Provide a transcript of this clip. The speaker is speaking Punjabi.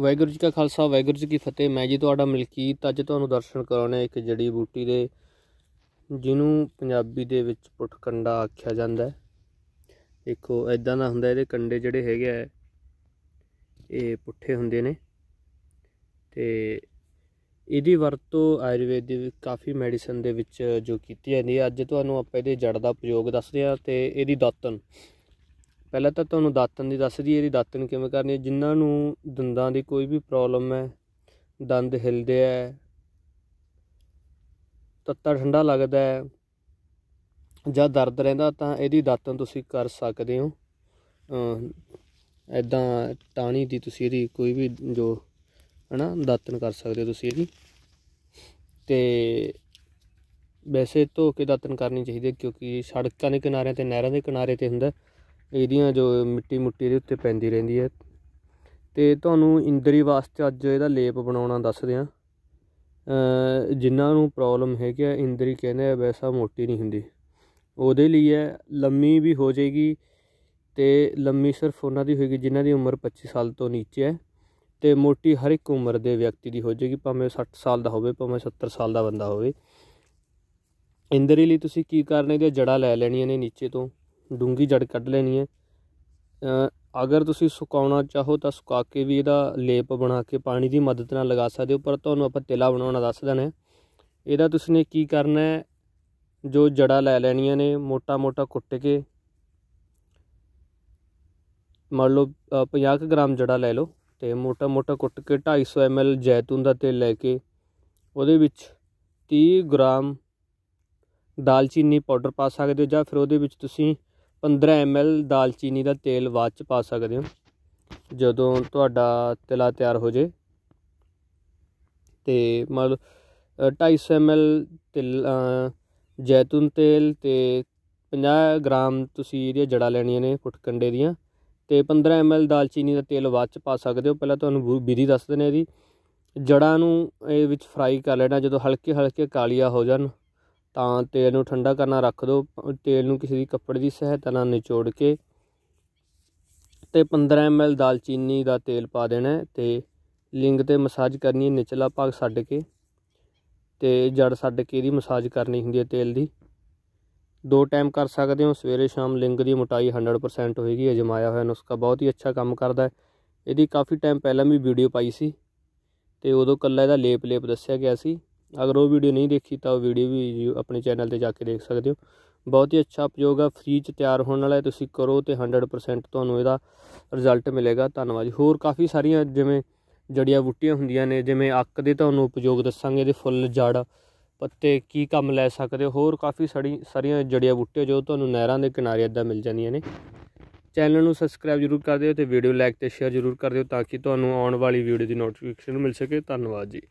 ਵੈਗੁਰੂ ਜੀ ਕਾ ਖਾਲਸਾ ਵੈਗੁਰੂ ਜੀ ਕੀ ਫਤਿਹ ਮੈਂ ਜੀ ਤੁਹਾਡਾ ਮਲਕੀਤ ਅੱਜ ਤੁਹਾਨੂੰ ਦਰਸ਼ਨ ਕਰਾਉਣੇ ਇੱਕ ਜੜੀ ਬੂਟੀ ਦੇ ਜਿਹਨੂੰ ਪੰਜਾਬੀ ਦੇ ਵਿੱਚ ਪੁਟਕੰਡਾ ਆਖਿਆ ਜਾਂਦਾ ਹੈ ਦੇਖੋ ਐਦਾਂ ਦਾ ਹੁੰਦਾ ਇਹਦੇ ਕੰਡੇ ਜਿਹੜੇ ਹੈਗੇ ਆ ਇਹ ਪੁੱਠੇ ਹੁੰਦੇ ਨੇ ਤੇ ਇਹਦੀ ਵਰਤੋਂ ਆਯੁਰਵੇਦ ਦੇ ਕਾਫੀ ਮੈਡੀਸਨ ਦੇ ਵਿੱਚ ਜੋ ਕੀਤੀ ਜਾਂਦੀ ਹੈ ਅੱਜ ਤੁਹਾਨੂੰ ਆਪਾਂ ਇਹਦੇ ਜੜ ਦਾ ਪ੍ਰਯੋਗ ਦੱਸਦੇ ਆ ਤੇ ਇਹਦੀ ਦਾਤਨ ਪਹਿਲਾਂ ਤਾਂ ਤੁਹਾਨੂੰ ਦਾਤਨ ਦੀ ਦੱਸ ਦਈਏ ਇਹਦੀ ਦਾਤਨ ਕਿਵੇਂ ਕਰਨੀ ਹੈ ਜਿਨ੍ਹਾਂ ਨੂੰ ਦੰਦਾਂ ਦੀ ਕੋਈ ਵੀ ਪ੍ਰੋਬਲਮ ਹੈ ਦੰਦ ਹਿਲਦੇ ਆ ਤੱਤਾ ਠੰਡਾ ਲੱਗਦਾ ਹੈ ਜਾਂ ਦਰਦ ਰਹਿੰਦਾ ਤਾਂ ਇਹਦੀ ਦਾਤਨ ਤੁਸੀਂ ਕਰ ਸਕਦੇ ਹੋ ਐਦਾਂ ਟਾਣੀ ਦੀ ਤੁਸੀਂ ਇਹਦੀ ਕੋਈ ਵੀ ਜੋ ਹਨਾ ਦਾਤਨ ਕਰ ਸਕਦੇ ਹੋ ਤੁਸੀਂ ਇਹਦੀ ਤੇ ਵੈਸੇ ਧੋ ਕੇ ਦਾਤਨ ਕਰਨੀ ਚਾਹੀਦੀ ਕਿਉਂਕਿ ਸੜਕਾਂ ਦੇ ਕਿਨਾਰਿਆਂ ਤੇ ਨਹਿਰਾਂ ਦੇ ਕਿਨਾਰੇ ਤੇ ਹੁੰਦਾ ਇਹਦੀਆਂ ਜੋ ਮਿੱਟੀ ਮੁੱਟੀ ਦੇ ਉੱਤੇ ਪੈਂਦੀ ਰਹਿੰਦੀ ਹੈ ਤੇ ਤੁਹਾਨੂੰ ਇੰਦਰੀ ਵਾਸਤੇ ਅੱਜ ਇਹਦਾ ਲੇਪ ਬਣਾਉਣਾ ਦੱਸਦੇ ਆ ਜਿਨ੍ਹਾਂ ਨੂੰ ਪ੍ਰੋਬਲਮ ਹੈਗੀ ਆ ਇੰਦਰੀ ਕਹਿੰਦੇ ਆ ਵੈਸਾ ਮੋਟੀ ਨਹੀਂ ਹੁੰਦੀ ਉਹਦੇ ਲਈ ਹੈ ਲੰਮੀ ਵੀ ਹੋ ਜਾਏਗੀ ਤੇ ਲੰਮੀ ਸਿਰਫ ਉਹਨਾਂ ਦੀ ਹੋਏਗੀ ਜਿਨ੍ਹਾਂ ਦੀ ਉਮਰ 25 ਸਾਲ ਤੋਂ ਨੀਚੇ ਹੈ ਤੇ ਮੋਟੀ ਹਰ ਇੱਕ ਉਮਰ ਦੇ ਵਿਅਕਤੀ ਦੀ ਹੋ ਜਾਏਗੀ ਭਾਵੇਂ 60 ਸਾਲ ਦਾ ਹੋਵੇ ਭਾਵੇਂ 70 ਸਾਲ ਦਾ ਬੰਦਾ ਹੋਵੇ ਇੰਦਰੀ ਲਈ ਤੁਸੀਂ ਕੀ ਕਰਨੇ ਦੀ ਜੜਾ ਲੈ ਲੈਣੀਆਂ ਨੇ ਨੀਚੇ ਤੋਂ ਡੂੰਗੀ ਜੜ ਕੱਢ ਲੈਣੀ ਹੈ ਅਗਰ ਤੁਸੀਂ ਸੁਕਾਉਣਾ ਚਾਹੋ ਤਾਂ ਸੁਕਾ ਕੇ ਵੀ ਇਹਦਾ ਲੇਪ ਬਣਾ ਕੇ ਪਾਣੀ ਦੀ ਮਦਦ ਨਾਲ ਲਗਾ ਸਕਦੇ ਹੋ ਪਰ ਤੁਹਾਨੂੰ ਆਪਾਂ ਤੇਲਾ ਬਣਾਉਣਾ ਦੱਸ ਦੇਣਾ ਇਹਦਾ ਤੁਸੀਂ ਨੇ ਕੀ ਕਰਨਾ ਹੈ ਜੋ ਜੜਾ ਲੈ ਲੈਣੀਆਂ ਨੇ ਮੋਟਾ-ਮੋਟਾ ਕੁੱਟ ਕੇ ਮੰਨ ਲਓ 50 ਗ੍ਰਾਮ ਜੜਾ ਲੈ ਲਓ ਤੇ ਮੋਟਾ-ਮੋਟਾ ਕੁੱਟ ਕੇ 250 ml ਜੈਤੂਨ ਦਾ ਤੇਲ ਲੈ ਕੇ ਉਹਦੇ ਵਿੱਚ 30 ਗ੍ਰਾਮ ਦਾਲਚੀਨੀ ਪਾਊਡਰ ਪਾ ਸਕਦੇ ਹੋ ਜਾਂ ਫਿਰ ਉਹਦੇ ਵਿੱਚ ਤੁਸੀਂ 15 ml ਦਾਲਚੀਨੀ ਦਾ ਤੇਲ ਬਾਅਦ ਚ ਪਾ ਸਕਦੇ ਹੋ ਜਦੋਂ ਤੁਹਾਡਾ ਤਿਲਾ ਤਿਆਰ ਹੋ ਜੇ ਤੇ ਮਤਲਬ 250 ml ਤਿਲ ਜੈਤੂਨ ਤੇਲ ਤੇ 50 ਗ੍ਰਾਮ ਤੁਸੀਂ ਇਹਦੀਆਂ ਜੜਾ ਲੈਣੀਆਂ ਨੇ ਫੁੱਟਕੰਡੇ ਦੀਆਂ ਤੇ 15 ml ਦਾਲਚੀਨੀ ਦਾ ਤੇਲ ਬਾਅਦ ਚ ਪਾ ਸਕਦੇ ਹੋ ਪਹਿਲਾਂ ਤੁਹਾਨੂੰ ਵਿਧੀ ਦਿੰਦੇ ਨੇ ਇਹਦੀ ਜੜਾਂ ਨੂੰ ਇਹ ਵਿੱਚ ਫਰਾਈ ਕਰ ਲੈਣਾ ਜਦੋਂ ਹਲਕੇ ਹਲਕੇ ਕਾਲੀਆ ਹੋ ਜਾਣ ਤਾਂ ਤੇਲ ਨੂੰ ਠੰਡਾ ਕਰਨਾ ਰੱਖ ਦਿਓ ਤੇਲ ਨੂੰ ਕਿਸੇ ਦੀ ਕੱਪੜੇ ਦੀ ਸਹਾਇਤਾ ਨਾਲ ਨਿਚੋੜ ਕੇ ਤੇ 15 ml ਦਾਲਚੀਨੀ ਦਾ ਤੇਲ ਪਾ ਦੇਣਾ ਤੇ ਲਿੰਗ ਤੇ ਮਸਾਜ ਕਰਨੀ ਹੈ ਨਿਚਲਾ ਭਾਗ ਛੱਡ ਕੇ ਤੇ ਜੜ ਛੱਡ ਕੇ ਇਹਦੀ ਮਸਾਜ ਕਰਨੀ ਹੁੰਦੀ ਹੈ ਤੇਲ ਦੀ ਦੋ ਟਾਈਮ ਕਰ ਸਕਦੇ ਹੋ ਸਵੇਰੇ ਸ਼ਾਮ ਲਿੰਗ ਦੀ ਮੋਟਾਈ 100% ਹੋਏਗੀ ਅਜਮਾਇਆ ਹੋਇਆ ਨੁਸਖਾ ਬਹੁਤ ਹੀ ਅੱਛਾ ਕੰਮ ਕਰਦਾ ਹੈ ਇਹਦੀ ਕਾਫੀ ਟਾਈਮ ਪਹਿਲਾਂ ਵੀ ਵੀਡੀਓ ਪਾਈ ਸੀ ਤੇ ਉਦੋਂ ਕੱਲਾ ਇਹਦਾ ਲੇਪ ਲੇਪ ਦੱਸਿਆ ਗਿਆ ਸੀ ਅਗਰ ਉਹ ਵੀਡੀਓ ਨਹੀਂ ਦੇਖੀ ਤਾਂ ਉਹ ਵੀਡੀਓ ਵੀ ਆਪਣੇ ਚੈਨਲ ਤੇ ਜਾ ਕੇ ਦੇਖ ਸਕਦੇ ਹੋ ਬਹੁਤ ਹੀ ਅੱਛਾ ਪ੍ਰਯੋਗ ਆ ਫ੍ਰੀ ਚ ਤਿਆਰ ਹੋਣ ਵਾਲਾ ਹੈ ਤੁਸੀਂ ਕਰੋ ਤੇ 100% ਤੁਹਾਨੂੰ ਇਹਦਾ ਰਿਜ਼ਲਟ ਮਿਲੇਗਾ ਧੰਨਵਾਦ ਹੋਰ ਕਾਫੀ ਸਾਰੀਆਂ ਜਿਵੇਂ ਜੜੀਆਂ ਬੂਟੀਆਂ ਹੁੰਦੀਆਂ ਨੇ ਜਿਵੇਂ ਅੱਕ ਦੇ ਤੁਹਾਨੂੰ ਉਪਯੋਗ ਦੱਸਾਂਗੇ ਇਹਦੇ ਫੁੱਲ ਜੜ ਪੱਤੇ ਕੀ ਕੰਮ ਲੈ ਸਕਦੇ ਹੋ ਹੋਰ ਕਾਫੀ ਸੜੀ ਸਾਰੀਆਂ ਜੜੀਆਂ ਬੂਟੀਆਂ ਜੋ ਤੁਹਾਨੂੰ ਨਹਿਰਾਂ ਦੇ ਕਿਨਾਰੇ ਇਦਾਂ ਮਿਲ ਜਾਂਦੀਆਂ ਨੇ ਚੈਨਲ ਨੂੰ ਸਬਸਕ੍ਰਾਈਬ ਜਰੂਰ ਕਰ ਦਿਓ ਤੇ ਵੀਡੀਓ ਲਾਈਕ ਤੇ ਸ਼ੇਅਰ ਜਰੂਰ ਕਰ ਦਿਓ ਤਾਂ ਕਿ ਤੁਹਾਨੂੰ ਆਉਣ ਵਾਲੀ ਵੀਡੀਓ ਦੀ ਨੋਟੀਫਿਕੇਸ਼ਨ ਮਿਲ ਸਕੇ ਧੰਨਵਾਦ ਜੀ